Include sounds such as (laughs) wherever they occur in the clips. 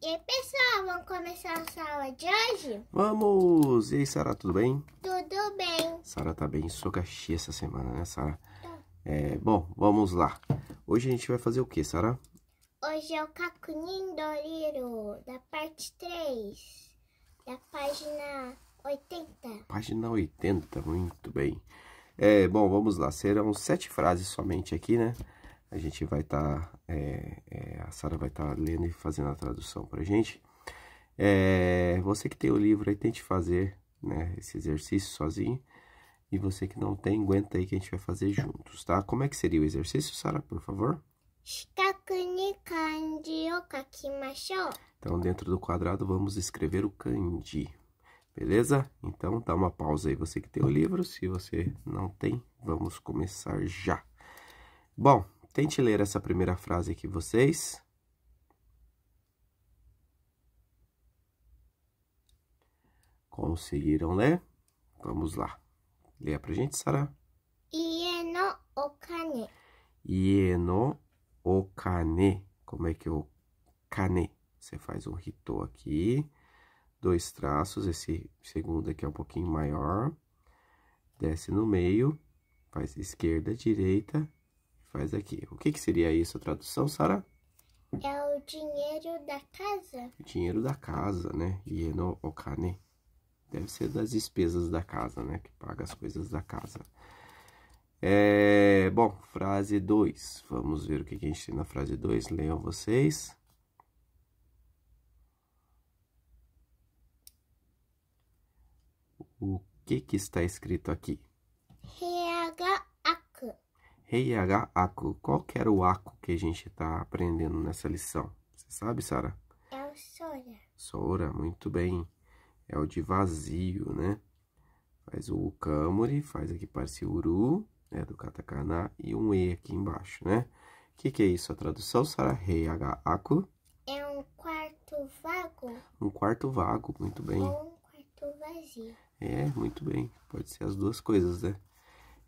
E aí, pessoal, vamos começar a aula de hoje? Vamos! E aí, Sara, tudo bem? Tudo bem. Sara tá bem socaxi essa semana, né, Sara? Tá. É, bom, vamos lá. Hoje a gente vai fazer o que, Sara? Hoje é o Kakunin Doriro, da parte 3, da página 80. Página 80, muito bem. É, bom, vamos lá. Serão sete frases somente aqui, né? A gente vai estar... Tá, é a Sara vai estar tá lendo e fazendo a tradução para a gente. É, você que tem o livro aí, tente fazer né, esse exercício sozinho. E você que não tem, aguenta aí que a gente vai fazer juntos, tá? Como é que seria o exercício, Sara, por favor? Então, dentro do quadrado, vamos escrever o kanji. Beleza? Então, dá uma pausa aí, você que tem o livro. Se você não tem, vamos começar já. Bom, Tente ler essa primeira frase aqui vocês. Conseguiram ler? Vamos lá. Leia pra gente, Sara. Ie no okane. Ie no okane. Como é que é o kane? Você faz um ritô aqui, dois traços, esse segundo aqui é um pouquinho maior, desce no meio, faz esquerda, direita, faz aqui. O que, que seria isso a tradução, Sara? É o dinheiro da casa. O dinheiro da casa, né? Ieno okane. Deve ser das despesas da casa, né? Que paga as coisas da casa. É, bom, frase 2. Vamos ver o que, que a gente tem na frase 2. Leiam vocês. O que, que está escrito aqui? Heihaga Aku. Qual que era o Aku que a gente está aprendendo nessa lição? Você sabe, Sara? É o Sora. Sora, muito bem. É o de vazio, né? Faz o Kamuri, faz aqui parece Uru, né? Do katakana. E um E aqui embaixo, né? O que, que é isso? A tradução, Sara? Heihaga Aku. É um quarto vago. Um quarto vago, muito bem. Ou um quarto vazio. É, muito bem. Pode ser as duas coisas, né?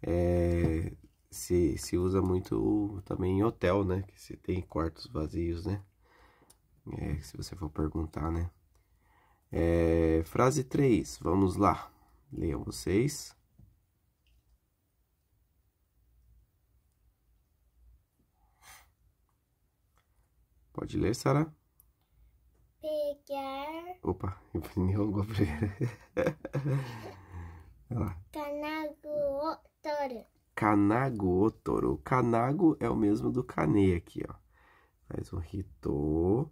É, se, se usa muito também em hotel, né? Que se tem quartos vazios, né? É, se você for perguntar, né? É, frase 3, vamos lá. Leiam vocês. Pode ler, Sara? Pegar. Opa, imprimiu alguma primeira. Olha lá. Canal tá Kanago Otoro. Kanago é o mesmo do Kane aqui, ó. Faz um Hito,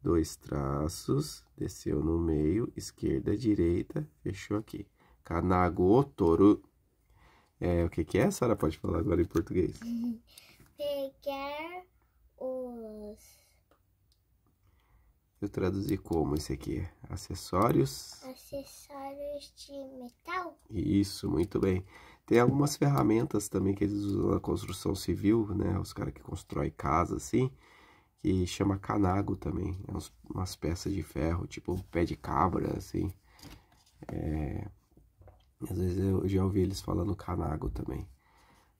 dois traços, desceu no meio, esquerda, direita, fechou aqui. Kanago Otoro. É, o que que é, Sara? Pode falar agora em português. (laughs) Pegar os... Eu traduzi como esse aqui? Acessórios? Acessórios de metal. Isso, muito bem. Tem algumas ferramentas também que eles usam na construção civil, né? Os caras que constroem casa, assim, que chama canago também. É umas peças de ferro, tipo um pé de cabra, assim. É... Às vezes eu já ouvi eles falando canago também.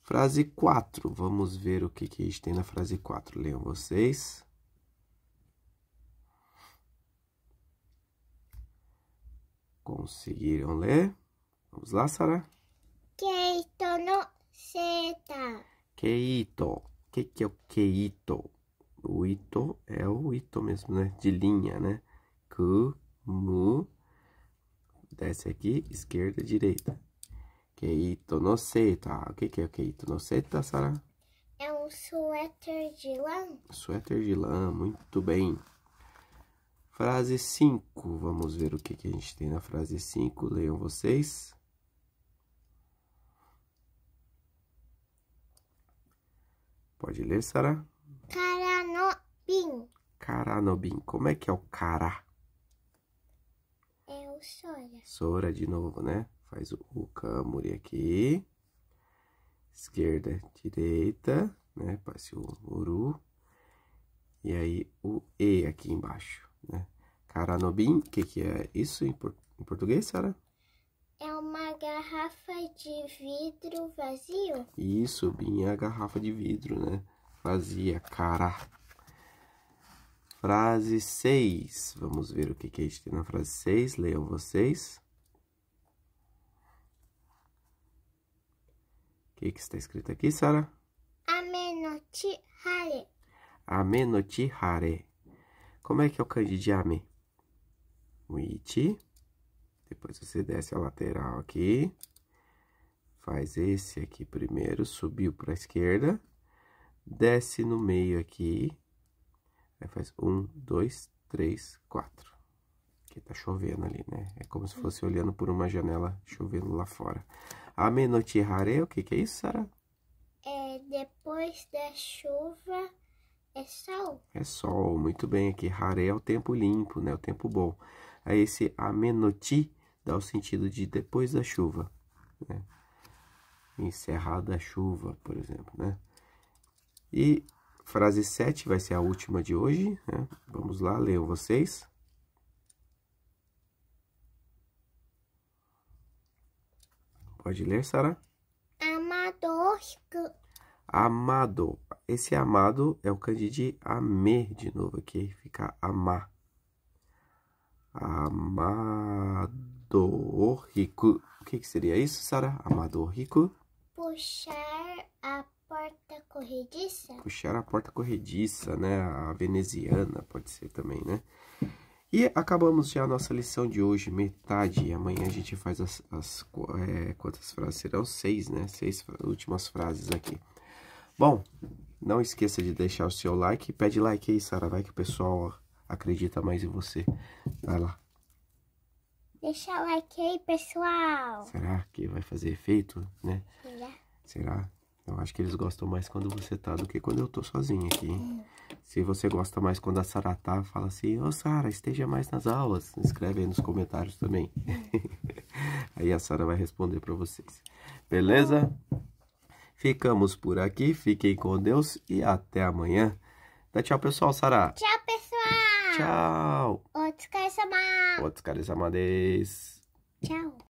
Frase 4. Vamos ver o que, que a gente tem na frase 4. Leiam vocês. Conseguiram ler? Vamos lá, Sara. Keito no seta. Keito. O que, que é o keito? O ito é o ito mesmo, né? De linha, né? Ku, mu. Desce aqui, esquerda, direita. Keito no seta. O que, que é o keito no seta, Sara? É um suéter de lã. Suéter de lã, muito bem. Frase 5. Vamos ver o que, que a gente tem na frase 5. Leiam vocês. Pode ler, Sara? Caranobim. Caranobim. Como é que é o cará? É o Sora. Sora de novo, né? Faz o, o camuri aqui. Esquerda, direita, né? Passe o uru. E aí o E aqui embaixo, né? Caranobim, o que, que é isso em, por, em português, Sara? garrafa de vidro vazio? Isso, bem é a garrafa de vidro, né? Vazia, cara. Frase 6. Vamos ver o que, que a gente tem na frase 6. Leiam vocês. O que, que está escrito aqui, Sara? Amenoti hare. Amenoti hare. Como é que é o candidiame de ame? Depois você desce a lateral aqui. Faz esse aqui primeiro, subiu para a esquerda. Desce no meio aqui. Aí faz um, dois, três, quatro. Que tá chovendo ali, né? É como se fosse olhando por uma janela chovendo lá fora. Amenotihare, é o que que é isso, Sara? É, depois da chuva... É sol. É sol, muito bem. Aqui, haré é o tempo limpo, né? O tempo bom a esse amenoti, dá o sentido de depois da chuva, né? encerrada a chuva, por exemplo, né? E frase 7 vai ser a última de hoje, né? Vamos lá, leiam vocês. Pode ler, Sara? Amador. Amado. Esse amado é o candide amê de novo aqui, fica amar rico. O que, que seria isso, Sara? rico? Puxar a porta corrediça. Puxar a porta corrediça, né? A veneziana pode ser também, né? E acabamos já a nossa lição de hoje, metade. Amanhã a gente faz as, as é, quantas frases serão? Seis, né? Seis últimas frases aqui. Bom, não esqueça de deixar o seu like. Pede like aí, Sara, vai que o pessoal acredita mais em você. Vai lá. Deixa o like aí, pessoal. Será que vai fazer efeito, né? Será? Será? Eu acho que eles gostam mais quando você tá do que quando eu tô sozinha aqui, hein? Hum. Se você gosta mais quando a Sara tá, fala assim, ô oh, Sara, esteja mais nas aulas. Escreve aí nos comentários também. (laughs) aí a Sara vai responder para vocês. Beleza? Ficamos por aqui. Fiquem com Deus e até amanhã. Dá tchau, pessoal, Sara. Tchau, pessoal. チャオお疲れ様お疲れ様です。チャオ